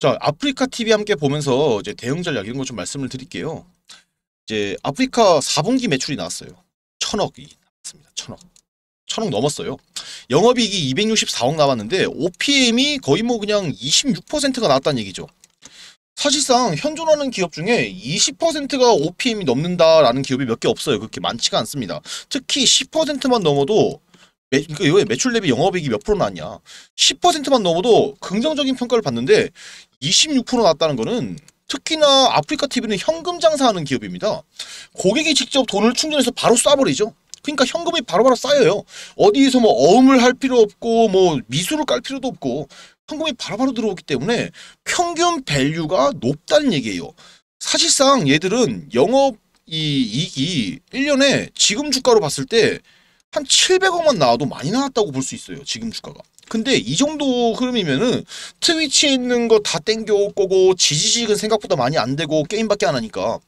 자 아프리카 TV 함께 보면서 이제 대응 전략 이런 거 좀 말씀을 드릴게요. 이제 아프리카 4분기 매출이 나왔어요. 천억이 나왔습니다. 천억. 천억 넘었어요. 영업이익이 264억 나왔는데 OPM이 거의 뭐 그냥 26%가 나왔다는 얘기죠. 사실상 현존하는 기업 중에 20%가 OPM이 넘는다라는 기업이 몇 개 없어요. 그렇게 많지가 않습니다. 특히 10%만 넘어도 매, 그러니까 왜 매출 대비 영업이익이 몇 프로 나왔냐. 10%만 넘어도 긍정적인 평가를 받는데 26% 났다는 거는 특히나 아프리카 TV는 현금 장사하는 기업입니다. 고객이 직접 돈을 충전해서 바로 쏴버리죠. 그러니까 현금이 바로바로 쌓여요. 어디에서 뭐 어음을 할 필요 없고 뭐 미수를 깔 필요도 없고 현금이 바로바로 들어오기 때문에 평균 밸류가 높다는 얘기예요. 사실상 얘들은 영업 이익이 1년에 지금 주가로 봤을 때 한 700억만 나와도 많이 나왔다고 볼 수 있어요. 지금 주가가. 근데 이 정도 흐름이면은 트위치에 있는 거 다 땡겨올 거고 지지직은 생각보다 많이 안 되고 게임밖에 안 하니까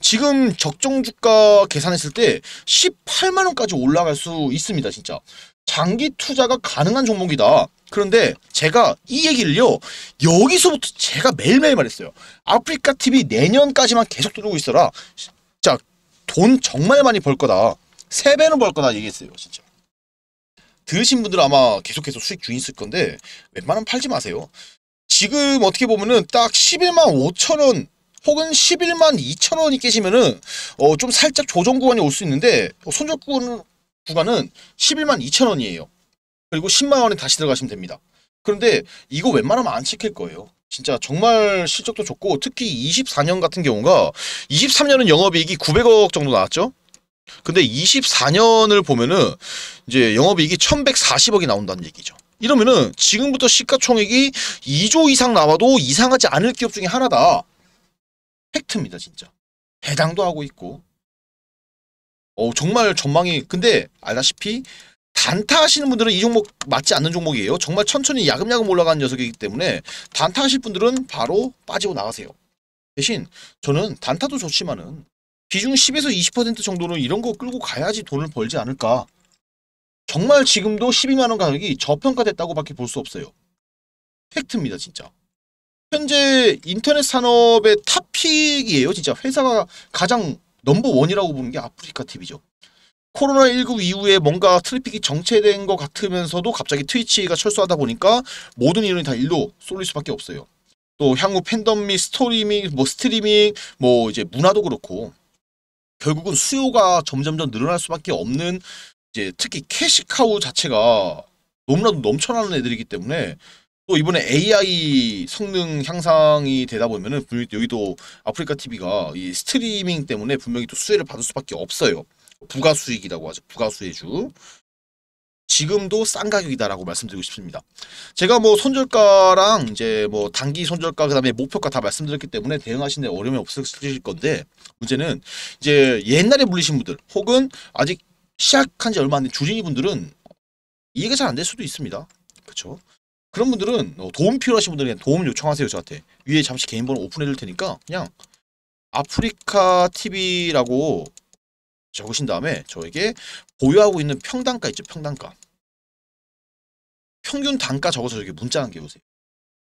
지금 적정 주가 계산했을 때 18만 원까지 올라갈 수 있습니다 진짜 장기 투자가 가능한 종목이다 그런데 제가 이 얘기를요 여기서부터 제가 매일매일 말했어요 아프리카 TV 내년까지만 계속 들고 있어라 진짜 돈 정말 많이 벌 거다 세배는벌 거다 얘기했어요 진짜 들으신 분들은 아마 계속해서 수익 주인 쓸 건데 웬만하면 팔지 마세요. 지금 어떻게 보면은 딱 11만 5천원 혹은 11만 2천원이 깨시면은 어좀 살짝 조정 구간이 올 수 있는데 어, 손절 구간은 11만 2천원이에요. 그리고 10만원에 다시 들어가시면 됩니다. 그런데 이거 웬만하면 안 찍힐 거예요. 진짜 정말 실적도 좋고 특히 24년 같은 경우가 23년은 영업이익이 900억 정도 나왔죠. 근데 24년을 보면은 이제 영업이익이 1140억이 나온다는 얘기죠. 이러면은 지금부터 시가총액이 2조 이상 나와도 이상하지 않을 기업 중에 하나다. 팩트입니다, 진짜. 배당도 하고 있고. 어, 정말 전망이 근데 알다시피 단타하시는 분들은 이 종목 맞지 않는 종목이에요. 정말 천천히 야금야금 올라가는 녀석이기 때문에 단타하실 분들은 바로 빠지고 나가세요. 대신 저는 단타도 좋지만은 비중 10에서 20% 정도는 이런 거 끌고 가야지 돈을 벌지 않을까. 정말 지금도 12만원 가격이 저평가됐다고 밖에 볼 수 없어요. 팩트입니다, 진짜. 현재 인터넷 산업의 탑픽이에요, 진짜. 회사가 가장 넘버원이라고 보는 게 아프리카 TV죠. 코로나19 이후에 뭔가 트래픽이 정체된 것 같으면서도 갑자기 트위치가 철수하다 보니까 모든 이론이 다 일로 쏠릴 수밖에 없어요. 또 향후 팬덤 및 스토리밍, 뭐 스트리밍, 뭐 이제 문화도 그렇고 결국은 수요가 점점점 늘어날 수밖에 없는 이제 특히 캐시카우 자체가 너무나도 넘쳐나는 애들이기 때문에 또 이번에 AI 성능 향상이 되다 보면은 분명히 여기도 아프리카 TV가 이 스트리밍 때문에 분명히 또 수혜를 받을 수밖에 없어요. 부가 수익이라고 하죠. 부가 수혜주. 지금도 싼 가격이다라고 말씀드리고 싶습니다. 제가 뭐 손절가랑 이제 뭐 단기 손절가 그다음에 목표가 다 말씀드렸기 때문에 대응하시는 데 어려움이 없으실 건데 문제는 이제 옛날에 물리신 분들 혹은 아직 시작한 지 얼마 안 된 주린이 분들은 이해가 잘 안 될 수도 있습니다. 그렇죠? 그런 분들은 어, 도움 필요하신 분들은 도움 요청하세요 저한테 위에 잠시 개인번호 오픈해줄 테니까 그냥 아프리카 TV라고 적으신 다음에 저에게 보유하고 있는 평단가 있죠 평단가 평균 단가 적어서 저기 문자 한 개 보세요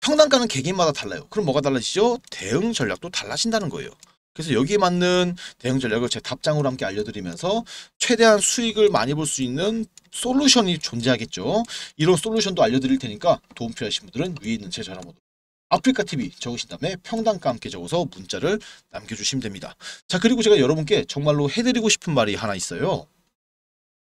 평단가는 개개인마다 달라요. 그럼 뭐가 달라지죠? 대응 전략도 달라진다는 거예요. 그래서 여기에 맞는 대응 전략을 제 답장으로 함께 알려드리면서 최대한 수익을 많이 볼 수 있는 솔루션이 존재하겠죠. 이런 솔루션도 알려드릴 테니까 도움 필요하신 분들은 위에 있는 제 전화번호 아프리카 TV 적으신 다음에 평단가 함께 적어서 문자를 남겨주시면 됩니다. 자 그리고 제가 여러분께 정말로 해드리고 싶은 말이 하나 있어요.